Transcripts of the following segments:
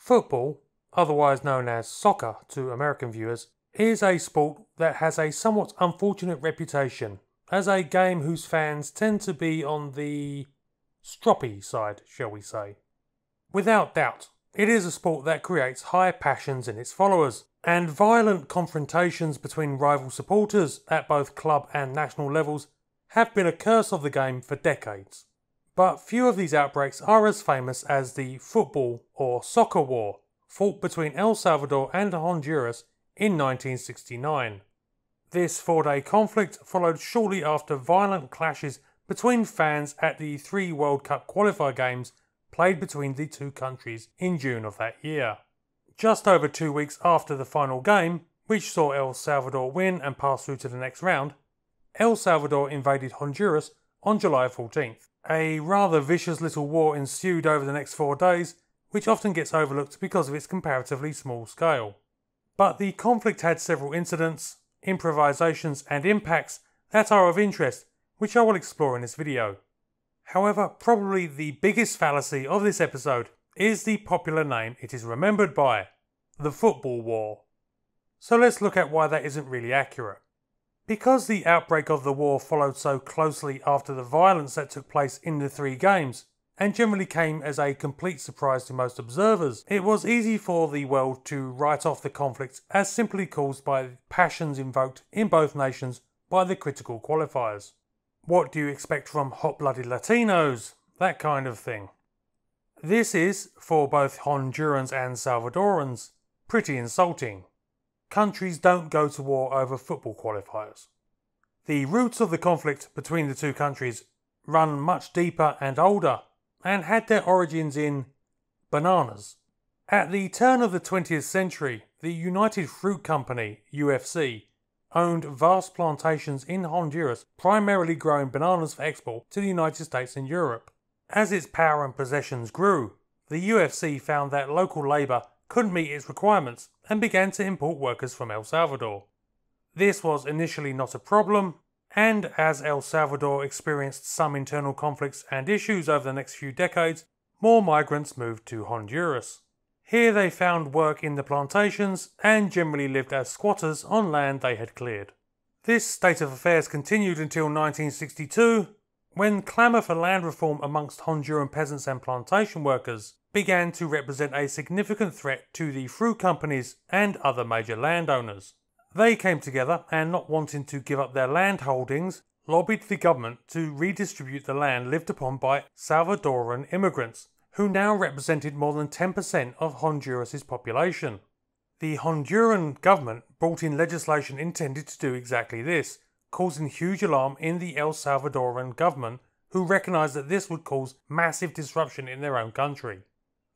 Football, otherwise known as soccer to American viewers, is a sport that has a somewhat unfortunate reputation as a game whose fans tend to be on the stroppy side, shall we say. Without doubt, it is a sport that creates high passions in its followers, and violent confrontations between rival supporters at both club and national levels have been a curse of the game for decades. But few of these outbreaks are as famous as the football or soccer war fought between El Salvador and Honduras in 1969. This four day conflict followed shortly after violent clashes between fans at the three World Cup qualifier games played between the two countries in June of that year. Just over two weeks after the final game, which saw El Salvador win and pass through to the next round, El Salvador invaded Honduras on July 14th. A rather vicious little war ensued over the next four days, which often gets overlooked because of its comparatively small scale. But the conflict had several incidents, improvisations and impacts that are of interest, which I will explore in this video. However, probably the biggest fallacy of this episode is the popular name it is remembered by, the Football War. So let's look at why that isn't really accurate. Because the outbreak of the war followed so closely after the violence that took place in the three games, and generally came as a complete surprise to most observers, it was easy for the world to write off the conflict as simply caused by passions invoked in both nations by the critical qualifiers. What do you expect from hot-blooded Latinos? That kind of thing. This is, for both Hondurans and Salvadorans, pretty insulting countries don't go to war over football qualifiers. The roots of the conflict between the two countries run much deeper and older and had their origins in bananas. At the turn of the 20th century, the United Fruit Company, UFC, owned vast plantations in Honduras, primarily growing bananas for export to the United States and Europe. As its power and possessions grew, the UFC found that local labour couldn't meet its requirements and began to import workers from El Salvador. This was initially not a problem, and as El Salvador experienced some internal conflicts and issues over the next few decades, more migrants moved to Honduras. Here they found work in the plantations and generally lived as squatters on land they had cleared. This state of affairs continued until 1962 when clamour for land reform amongst Honduran peasants and plantation workers began to represent a significant threat to the fruit companies and other major landowners. They came together and, not wanting to give up their land holdings, lobbied the government to redistribute the land lived upon by Salvadoran immigrants, who now represented more than 10% of Honduras' population. The Honduran government brought in legislation intended to do exactly this, causing huge alarm in the El Salvadoran government, who recognized that this would cause massive disruption in their own country.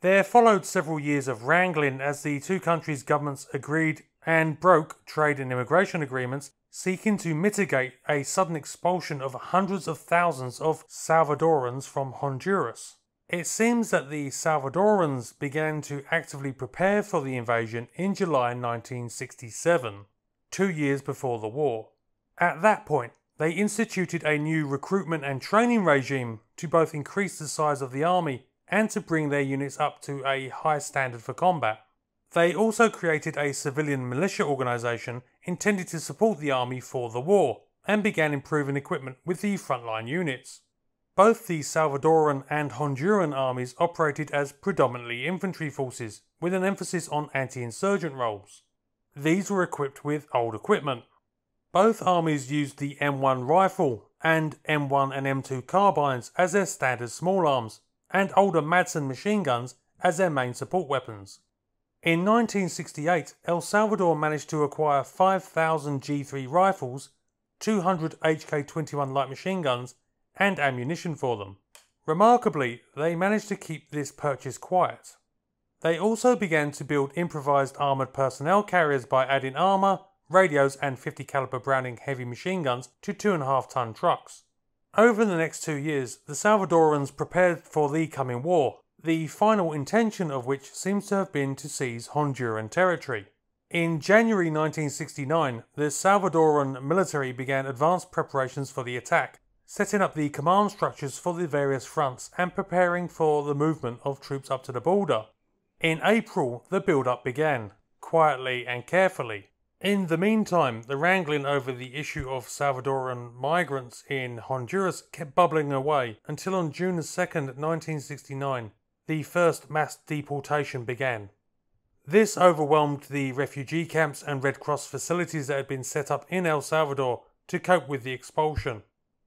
There followed several years of wrangling as the two countries' governments agreed and broke trade and immigration agreements, seeking to mitigate a sudden expulsion of hundreds of thousands of Salvadorans from Honduras. It seems that the Salvadorans began to actively prepare for the invasion in July 1967, two years before the war. At that point, they instituted a new recruitment and training regime to both increase the size of the army and to bring their units up to a high standard for combat. They also created a civilian militia organisation intended to support the army for the war and began improving equipment with the frontline units. Both the Salvadoran and Honduran armies operated as predominantly infantry forces with an emphasis on anti-insurgent roles. These were equipped with old equipment, both armies used the M1 rifle and M1 and M2 carbines as their standard small arms, and older Madsen machine guns as their main support weapons. In 1968, El Salvador managed to acquire 5,000 G3 rifles, 200 HK21 light machine guns, and ammunition for them. Remarkably, they managed to keep this purchase quiet. They also began to build improvised armoured personnel carriers by adding armour, radios and 50 caliber Browning heavy machine guns to 2.5 ton trucks. Over the next two years, the Salvadorans prepared for the coming war, the final intention of which seems to have been to seize Honduran territory. In January 1969, the Salvadoran military began advanced preparations for the attack, setting up the command structures for the various fronts and preparing for the movement of troops up to the border. In April, the build up began, quietly and carefully. In the meantime, the wrangling over the issue of Salvadoran migrants in Honduras kept bubbling away until on June 2, 1969, the first mass deportation began. This overwhelmed the refugee camps and Red Cross facilities that had been set up in El Salvador to cope with the expulsion.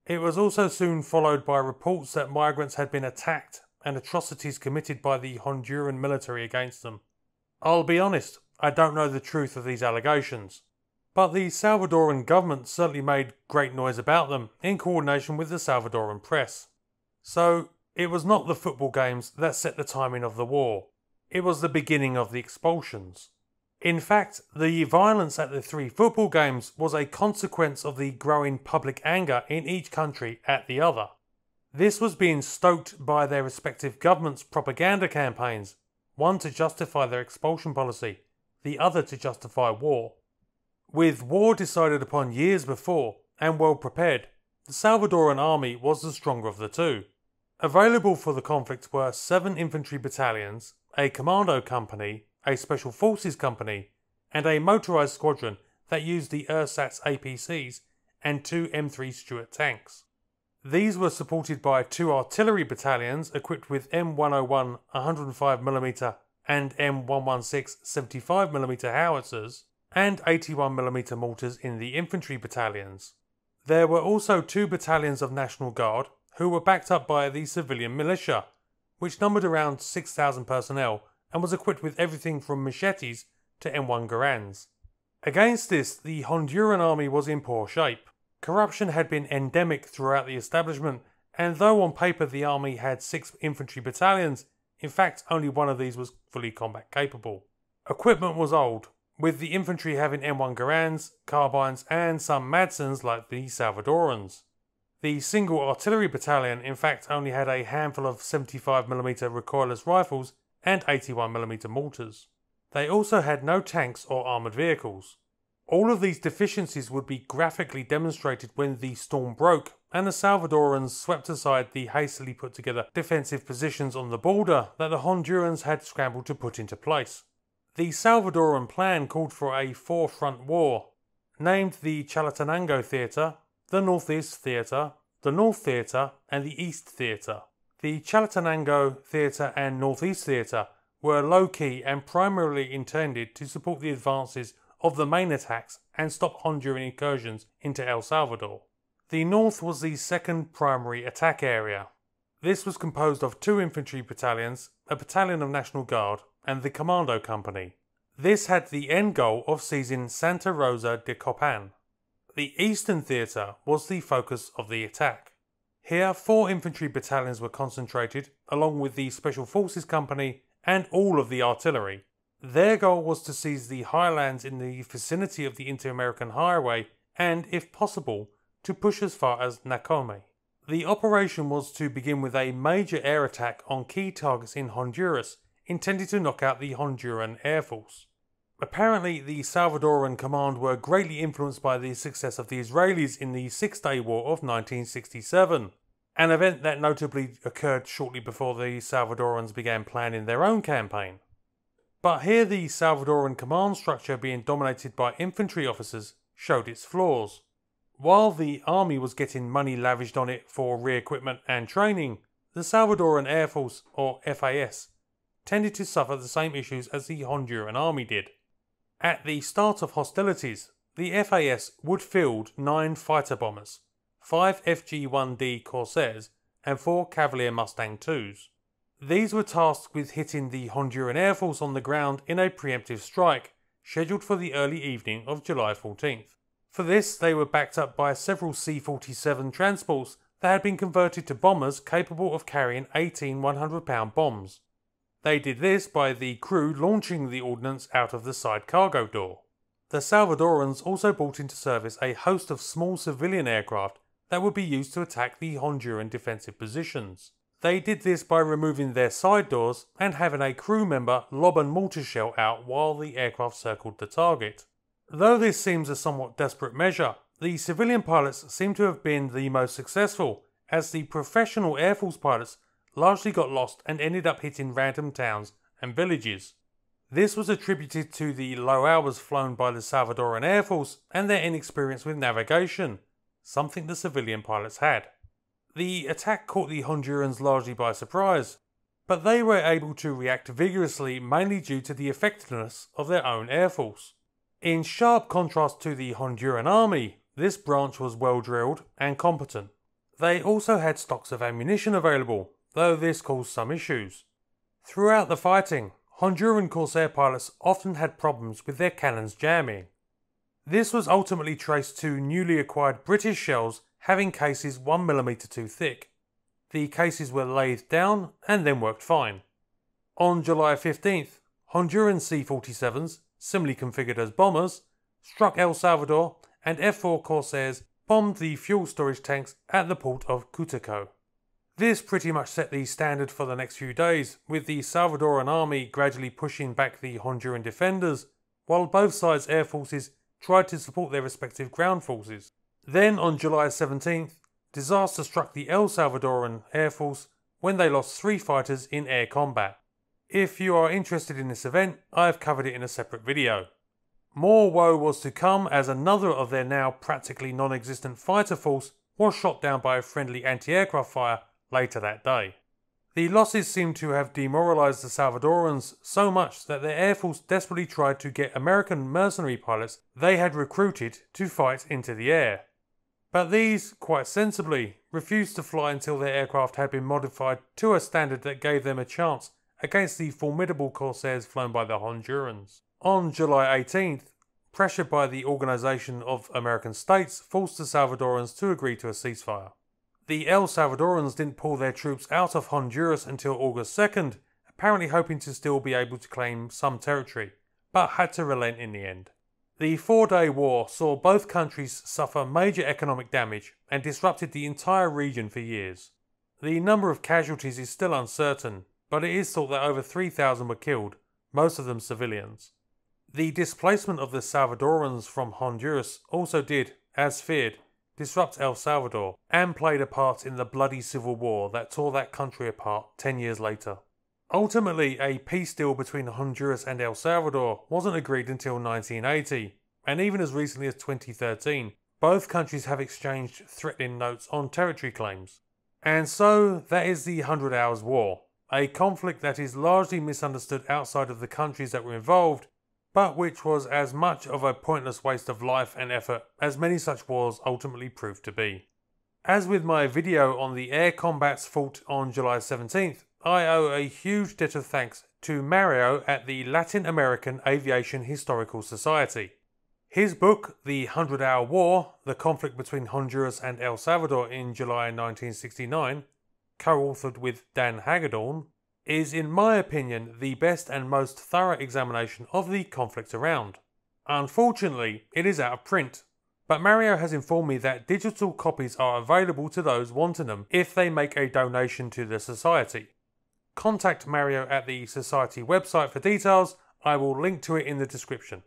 It was also soon followed by reports that migrants had been attacked and atrocities committed by the Honduran military against them. I'll be honest, I don't know the truth of these allegations. But the Salvadoran government certainly made great noise about them in coordination with the Salvadoran press. So it was not the football games that set the timing of the war, it was the beginning of the expulsions. In fact, the violence at the three football games was a consequence of the growing public anger in each country at the other. This was being stoked by their respective governments' propaganda campaigns, one to justify their expulsion policy, the other to justify war. With war decided upon years before and well prepared, the Salvadoran army was the stronger of the two. Available for the conflict were seven infantry battalions, a commando company, a special forces company, and a motorised squadron that used the ersatz APCs and two M3 Stuart tanks. These were supported by two artillery battalions equipped with M101 105mm and M116 75mm howitzers, and 81mm mortars in the infantry battalions. There were also two battalions of National Guard who were backed up by the civilian militia, which numbered around 6,000 personnel and was equipped with everything from machetes to M1 Garands. Against this, the Honduran army was in poor shape. Corruption had been endemic throughout the establishment, and though on paper the army had six infantry battalions, in fact, only one of these was fully combat capable. Equipment was old, with the infantry having M1 Garands, carbines, and some Madsons like the Salvadorans. The single artillery battalion, in fact, only had a handful of 75mm recoilless rifles and 81mm mortars. They also had no tanks or armoured vehicles. All of these deficiencies would be graphically demonstrated when the storm broke and the Salvadorans swept aside the hastily put together defensive positions on the border that the Hondurans had scrambled to put into place. The Salvadoran plan called for a four front war, named the Chalatenango Theatre, the Northeast Theatre, the North Theatre, and the East Theatre. The Chalatenango Theatre and Northeast Theatre were low key and primarily intended to support the advances of the main attacks and stop Honduran incursions into El Salvador. The north was the second primary attack area. This was composed of two infantry battalions, a battalion of National Guard, and the Commando Company. This had the end goal of seizing Santa Rosa de Copan. The eastern theatre was the focus of the attack. Here, four infantry battalions were concentrated, along with the Special Forces Company and all of the artillery. Their goal was to seize the highlands in the vicinity of the Inter American Highway and, if possible, to push as far as Nakome. The operation was to begin with a major air attack on key targets in Honduras, intended to knock out the Honduran Air Force. Apparently, the Salvadoran command were greatly influenced by the success of the Israelis in the Six Day War of 1967, an event that notably occurred shortly before the Salvadorans began planning their own campaign. But here the Salvadoran command structure being dominated by infantry officers showed its flaws. While the army was getting money lavished on it for re-equipment and training, the Salvadoran Air Force, or FAS, tended to suffer the same issues as the Honduran army did. At the start of hostilities, the FAS would field nine fighter bombers, five FG 1D Corsairs, and four Cavalier Mustang 2s. These were tasked with hitting the Honduran Air Force on the ground in a preemptive strike, scheduled for the early evening of July 14th. For this, they were backed up by several C 47 transports that had been converted to bombers capable of carrying 18 100 pound bombs. They did this by the crew launching the ordnance out of the side cargo door. The Salvadorans also brought into service a host of small civilian aircraft that would be used to attack the Honduran defensive positions. They did this by removing their side doors and having a crew member lob a mortar shell out while the aircraft circled the target. Though this seems a somewhat desperate measure, the civilian pilots seem to have been the most successful, as the professional Air Force pilots largely got lost and ended up hitting random towns and villages. This was attributed to the low hours flown by the Salvadoran Air Force and their inexperience with navigation, something the civilian pilots had. The attack caught the Hondurans largely by surprise, but they were able to react vigorously mainly due to the effectiveness of their own air force. In sharp contrast to the Honduran army, this branch was well drilled and competent. They also had stocks of ammunition available, though this caused some issues. Throughout the fighting, Honduran Corsair pilots often had problems with their cannons jamming. This was ultimately traced to newly acquired British shells having cases 1mm too thick. The cases were lathed down and then worked fine. On July 15th, Honduran C-47s, similarly configured as bombers, struck El Salvador and F-4 Corsairs bombed the fuel storage tanks at the port of Cutico. This pretty much set the standard for the next few days, with the Salvadoran army gradually pushing back the Honduran defenders, while both sides' air forces tried to support their respective ground forces. Then on July 17th, disaster struck the El Salvadoran Air Force when they lost three fighters in air combat. If you are interested in this event, I have covered it in a separate video. More woe was to come as another of their now practically non-existent fighter force was shot down by a friendly anti-aircraft fire later that day. The losses seemed to have demoralised the Salvadorans so much that their air force desperately tried to get American mercenary pilots they had recruited to fight into the air. But these, quite sensibly, refused to fly until their aircraft had been modified to a standard that gave them a chance against the formidable Corsairs flown by the Hondurans. On July 18th, pressure by the Organization of American States forced the Salvadorans to agree to a ceasefire. The El Salvadorans didn't pull their troops out of Honduras until August 2nd, apparently hoping to still be able to claim some territory, but had to relent in the end. The four day war saw both countries suffer major economic damage and disrupted the entire region for years. The number of casualties is still uncertain, but it is thought that over 3,000 were killed, most of them civilians. The displacement of the Salvadorans from Honduras also did, as feared, disrupt El Salvador and played a part in the bloody civil war that tore that country apart 10 years later. Ultimately, a peace deal between Honduras and El Salvador wasn't agreed until 1980, and even as recently as 2013, both countries have exchanged threatening notes on territory claims. And so, that is the Hundred Hours' War, a conflict that is largely misunderstood outside of the countries that were involved, but which was as much of a pointless waste of life and effort as many such wars ultimately proved to be. As with my video on the air combat's fault on July 17th, I owe a huge debt of thanks to Mario at the Latin American Aviation Historical Society. His book, The Hundred Hour War The Conflict Between Honduras and El Salvador in July 1969, co authored with Dan Hagedorn, is, in my opinion, the best and most thorough examination of the conflict around. Unfortunately, it is out of print, but Mario has informed me that digital copies are available to those wanting them if they make a donation to the Society. Contact Mario at the Society website for details. I will link to it in the description.